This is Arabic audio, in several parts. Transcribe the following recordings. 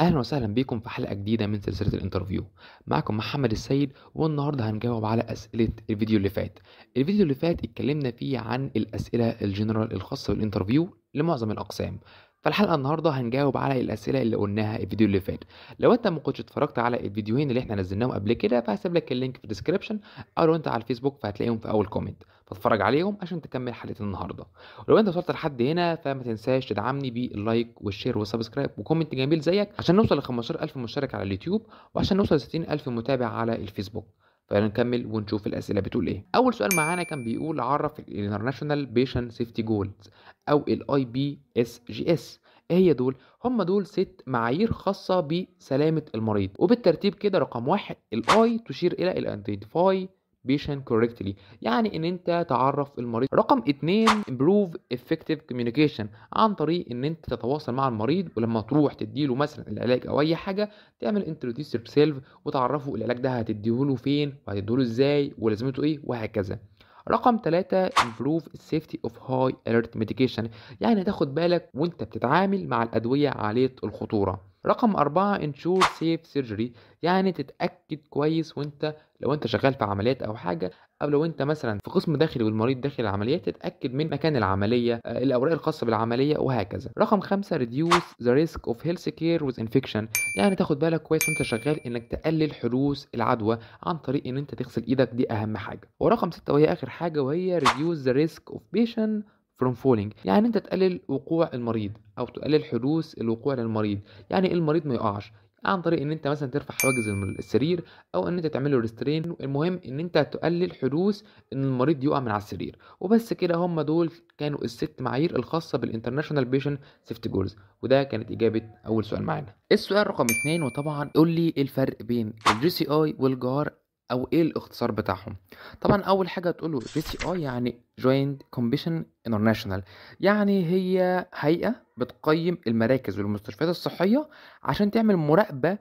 اهلا وسهلا بيكم في حلقه جديده من سلسله الانترفيو معكم محمد السيد والنهارده هنجاوب على اسئله الفيديو اللي فات الفيديو اللي فات اتكلمنا فيه عن الاسئله الجنرال الخاصه بالانترفيو لمعظم الاقسام فالحلقه النهارده هنجاوب على الاسئله اللي قلناها الفيديو اللي فات لو انت ما كنتش اتفرجت على الفيديوهين اللي احنا نزلناهم قبل كده فهسيب لك اللينك في الديسكربشن او لو انت على الفيسبوك فهتلاقيهم في اول كومنت فاتفرج عليهم عشان تكمل حلقه النهارده ولو انت وصلت لحد هنا فما تنساش تدعمني باللايك والشير والسبسكرايب وكومنت جميل زيك عشان نوصل ل 15000 مشترك على اليوتيوب وعشان نوصل ل 60000 متابع على الفيسبوك فنكمل ونشوف الاسئله بتقول ايه اول سؤال معانا كان بيقول عرف International بيشن سيفتي جولز او الاي بي اس جي اس ايه هي دول هم دول ست معايير خاصه بسلامه المريض وبالترتيب كده رقم واحد الاي تشير الى Identify patient correctly يعني ان انت تعرف المريض رقم اتنين improve effective communication عن طريق ان انت تتواصل مع المريض ولما تروح تديله مثلا العلاج او اي حاجه تعمل introduce yourself وتعرفه العلاج ده هتديهوله فين وهتديهوله ازاي ولازمته ايه وهكذا رقم ثلاثة improve safety of high alert medication يعني تاخد بالك وانت بتتعامل مع الأدوية عالية الخطورة رقم أربعة انشور سيف سيرجري يعني تتأكد كويس وانت لو انت شغال في عمليات او حاجة او لو انت مثلا في قسم داخلي والمريض داخل العمليات تتأكد من مكان العملية آه، الاوراق الخاصة بالعملية وهكذا رقم خمسة reduce the risk of health care with infection يعني تاخد بالك كويس وانت شغال انك تقلل حدوث العدوى عن طريق ان انت تغسل ايدك دي اهم حاجة ورقم ستة وهي اخر حاجة وهي reduce the risk of patient from falling يعني انت تقلل وقوع المريض او تقلل حدوث الوقوع للمريض يعني المريض ما يقعش عن طريق ان انت مثلا ترفع حواجز السرير او ان انت تعمل له ريسترين المهم ان انت تقلل حدوث ان المريض يقع من على السرير وبس كده هم دول كانوا الست معايير الخاصه بالانترناشونال بيشن سيفتي جولز وده كانت اجابه اول سؤال معانا السؤال رقم اثنين وطبعا قول لي الفرق بين الجي سي اي والجار او ايه الاختصار بتاعهم طبعا اول حاجه تقوله له جي سي اي يعني جوينت كومبيشن انترناشونال يعني هي هيئه بتقيم المراكز والمستشفيات الصحيه عشان تعمل مراقبه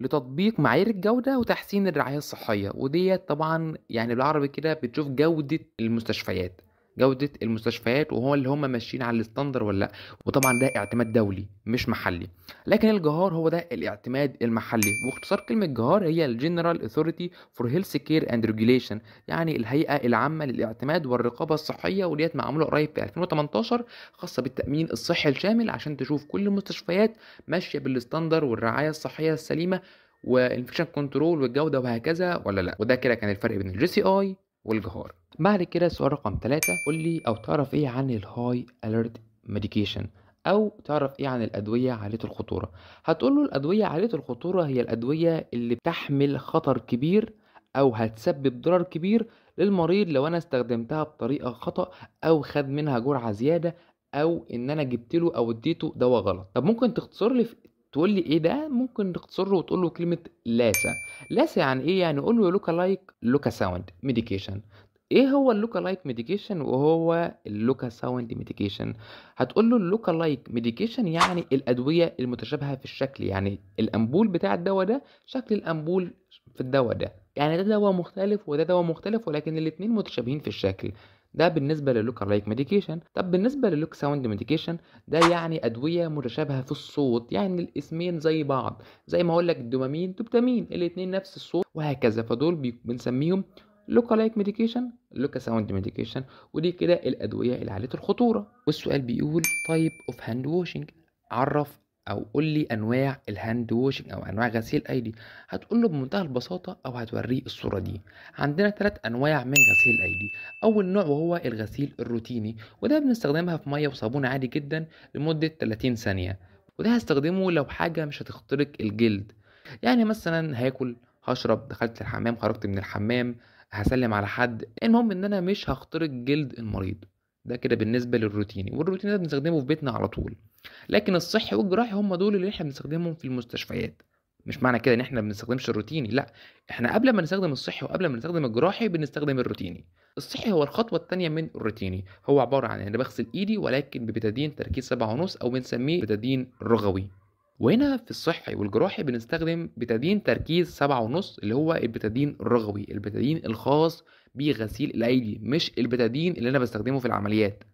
لتطبيق معايير الجودة وتحسين الرعاية الصحية وديت طبعا يعني بالعربي كده بتشوف جودة المستشفيات جوده المستشفيات وهو اللي هم ماشيين على الستاندر ولا لا وطبعا ده اعتماد دولي مش محلي لكن الجهار هو ده الاعتماد المحلي واختصار كلمه جهار هي الجنرال اثوريتي فور هيلث كير اند ريجوليشن يعني الهيئه العامه للاعتماد والرقابه الصحيه وديت معموله قريب في 2018 خاصه بالتامين الصحي الشامل عشان تشوف كل المستشفيات ماشيه بالستاندر والرعايه الصحيه السليمه وانفكشن كنترول والجوده وهكذا ولا لا وده كده كان الفرق بين الجي سي اي والجهار بعد كده السؤال رقم ثلاثة قول لي او تعرف ايه عن الهاي اليرت ميديكيشن او تعرف ايه عن الادويه عاليه الخطوره هتقول له الادويه عاليه الخطوره هي الادويه اللي بتحمل خطر كبير او هتسبب ضرر كبير للمريض لو انا استخدمتها بطريقه خطا او خد منها جرعه زياده او ان انا جبت له او اديته دواء غلط طب ممكن تختصر لي تقول لي ايه ده ممكن تختصره وتقول له كلمه لاسا لاسا يعني ايه يعني قول له لوكا لايك لوكا ساوند ميديكيشن ايه هو اللوكا لايك ميديكيشن وهو اللوكا ساوند ميديكيشن هتقول له اللوكا لايك ميديكيشن يعني الادويه المتشابهه في الشكل يعني الامبول بتاع الدواء ده شكل الامبول في الدواء ده يعني ده دواء مختلف وده دواء مختلف ولكن الاتنين متشابهين في الشكل ده بالنسبه للوك لايك ميديكيشن طب بالنسبه للوك ساوند ميديكيشن ده يعني ادويه متشابهه في الصوت يعني الاسمين زي بعض زي ما اقول لك الدوبامين دوبتامين الاثنين نفس الصوت وهكذا فدول بنسميهم لايك ميديكيشن لوكا ساوند ميديكيشن ودي كده الادويه اللي الخطوره والسؤال بيقول تايب اوف هاند واشنج عرف او قول لي انواع الهاند ووشنج او انواع غسيل ايدي هتقول له بمنتهى البساطه او هتوريه الصوره دي عندنا ثلاث انواع من غسيل الايدي اول نوع وهو الغسيل الروتيني وده بنستخدمها في ميه وصابون عادي جدا لمده 30 ثانيه وده هستخدمه لو حاجه مش هتخترق الجلد يعني مثلا هاكل هشرب دخلت الحمام خرجت من الحمام هسلم على حد المهم ان انا مش هخترق جلد المريض ده كده بالنسبه للروتيني والروتيني ده بنستخدمه في بيتنا على طول لكن الصحي والجراحي هم دول اللي احنا بنستخدمهم في المستشفيات مش معنى كده ان احنا ما بنستخدمش الروتيني لا احنا قبل ما نستخدم الصحي وقبل ما نستخدم الجراحي بنستخدم الروتيني الصحي هو الخطوه الثانيه من الروتيني هو عباره عن ان انا بغسل ايدي ولكن ببتادين تركيز 7.5 او بنسميه بتادين رغوي وهنا في الصحي والجراحي بنستخدم بتدين تركيز سبعة ونص اللي هو البتادين الرغوي البتادين الخاص بغسيل الأيدي مش البتادين اللي أنا بستخدمه في العمليات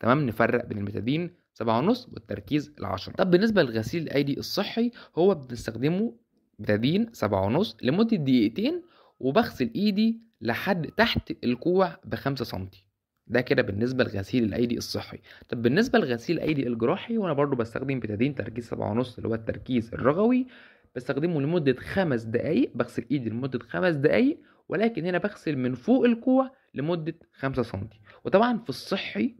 تمام نفرق بين البتادين سبعة ونص والتركيز العشرة طب بالنسبة لغسيل الأيدي الصحي هو بنستخدمه بتدين سبعة ونص لمدة دقيقتين وبغسل إيدي لحد تحت الكوع بخمسة سنتي ده كده بالنسبة لغسيل الأيدي الصحي طب بالنسبة لغسيل الأيدي الجراحي وأنا برضو بستخدم بتدين تركيز سبعة ونص اللي هو التركيز الرغوي بستخدمه لمدة خمس دقايق بغسل إيدي لمدة خمس دقايق ولكن هنا بغسل من فوق الكوع لمدة خمسة سنتي وطبعا في الصحي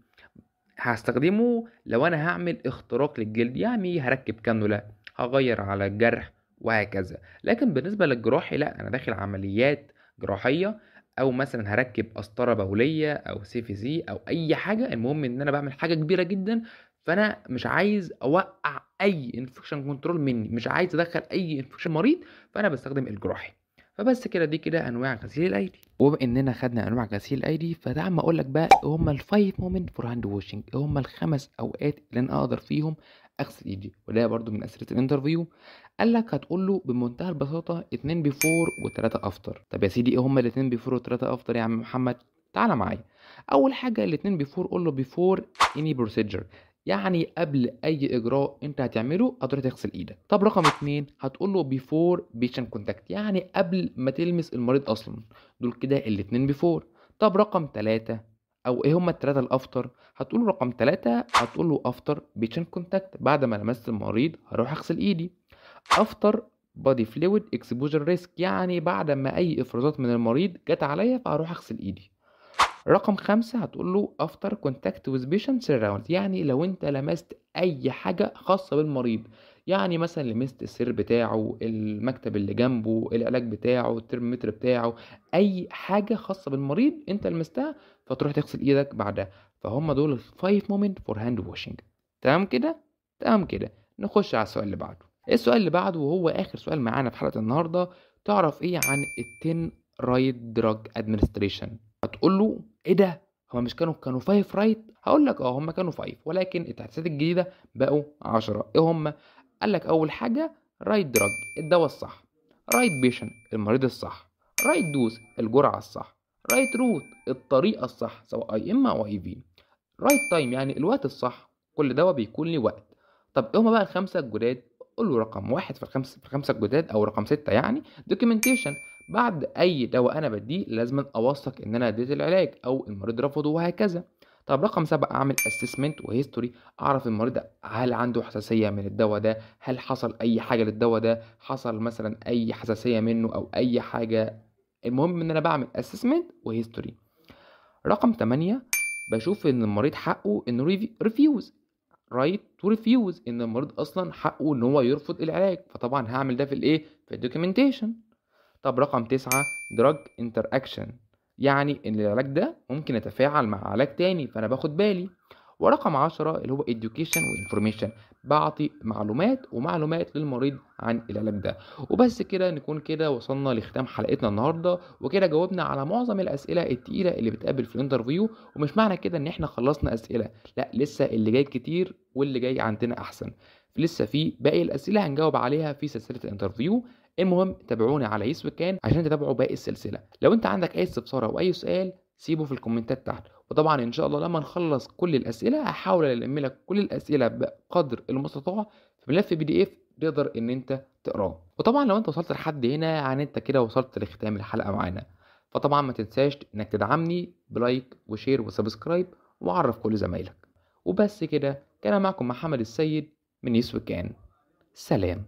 هستخدمه لو أنا هعمل اختراق للجلد يعني هركب كانولا هغير على الجرح وهكذا لكن بالنسبة للجراحي لا أنا داخل عمليات جراحية او مثلا هركب قسطره بوليه او سي في سي او اي حاجه المهم ان انا بعمل حاجه كبيره جدا فانا مش عايز اوقع اي انفكشن كنترول مني مش عايز ادخل اي انفكشن مريض فانا بستخدم الجراحي فبس كده دي كده انواع غسيل الايدي وبما اننا خدنا انواع غسيل الايدي فتعال ما اقول لك بقى هم الفايف مومنت فور هاند واشنج هم الخمس اوقات اللي انا اقدر فيهم اغسل ايدي وده برضو من اسئله الانترفيو قال لك هتقول له بمنتهى البساطه اتنين بيفور وتلاته افتر طب يا سيدي ايه هم الاتنين بيفور وتلاته افتر يا عم محمد تعالى معايا اول حاجه الاتنين بيفور قول له بيفور اني بروسيجر يعني قبل اي اجراء انت هتعمله هتروح تغسل ايدك طب رقم اتنين هتقول له بيفور بيشن كونتاكت يعني قبل ما تلمس المريض اصلا دول كده الاتنين بيفور طب رقم تلاتة او ايه هما التلاتة الافتر هتقول رقم تلاتة هتقول له افتر بيشن كونتاكت بعد ما لمست المريض هروح اغسل ايدي افتر بادي فلويد اكسبوجر ريسك يعني بعد ما اي افرازات من المريض جت عليا فهروح اغسل ايدي رقم خمسة هتقول له after contact with patient surround يعني لو انت لمست اي حاجة خاصة بالمريض يعني مثلا لمست السر بتاعه المكتب اللي جنبه العلاج بتاعه الترمومتر بتاعه اي حاجة خاصة بالمريض انت لمستها فتروح تغسل ايدك بعدها فهم دول five moment for hand washing تمام كده تمام كده نخش على السؤال اللي بعده السؤال اللي بعده وهو اخر سؤال معانا في حلقة النهاردة تعرف ايه عن التن رايت دراج ادمنستريشن هتقول له ايه ده هما مش كانوا كانوا فايف رايت هقول لك اه هما كانوا فايف ولكن التحديثات الجديده بقوا 10 ايه هما قال لك اول حاجه رايت دراج الدواء الصح رايت بيشن المريض الصح رايت دوز الجرعه الصح رايت روت الطريقه الصح سواء اي ام او اي في رايت تايم يعني الوقت الصح كل دواء بيكون له وقت طب ايه هما بقى الخمسه الجداد قول له رقم واحد في الخمسه في الخمسه الجداد او رقم سته يعني دوكيومنتيشن بعد اي دواء انا بديه لازم اوثق ان انا اديت العلاج او المريض رفضه وهكذا طب رقم سبعة أعمل أسسمنت وهيستوري أعرف المريض هل عنده حساسية من الدواء ده هل حصل أي حاجة للدواء ده حصل مثلا أي حساسية منه أو أي حاجة المهم إن أنا بعمل أسسمنت وهيستوري رقم تمانية بشوف إن المريض حقه إنه ريفيوز رايت تو ريفيوز إن المريض أصلا حقه إن هو يرفض العلاج فطبعا هعمل ده في الإيه في الدوكيومنتيشن طب رقم تسعة دراج انتر اكشن يعني ان العلاج ده ممكن يتفاعل مع علاج تاني فانا باخد بالي ورقم عشرة اللي هو education وانفورميشن بعطي معلومات ومعلومات للمريض عن العلاج ده وبس كده نكون كده وصلنا لختام حلقتنا النهارده وكده جاوبنا على معظم الاسئله التقيله اللي بتقابل في الانترفيو ومش معنى كده ان احنا خلصنا اسئله لا لسه اللي جاي كتير واللي جاي عندنا احسن لسه في باقي الاسئله هنجاوب عليها في سلسله الانترفيو المهم تابعوني على يسوي كان عشان تتابعوا باقي السلسله لو انت عندك اي استفسار او اي سؤال سيبه في الكومنتات تحت وطبعا ان شاء الله لما نخلص كل الاسئله هحاول الم لك كل الاسئله بقدر المستطاع في ملف بي دي اف تقدر ان انت تقراه وطبعا لو انت وصلت لحد هنا يعني انت كده وصلت لختام الحلقه معانا فطبعا ما تنساش انك تدعمني بلايك وشير وسبسكرايب وعرف كل زمايلك وبس كده كان معكم محمد السيد من يسوي كان سلام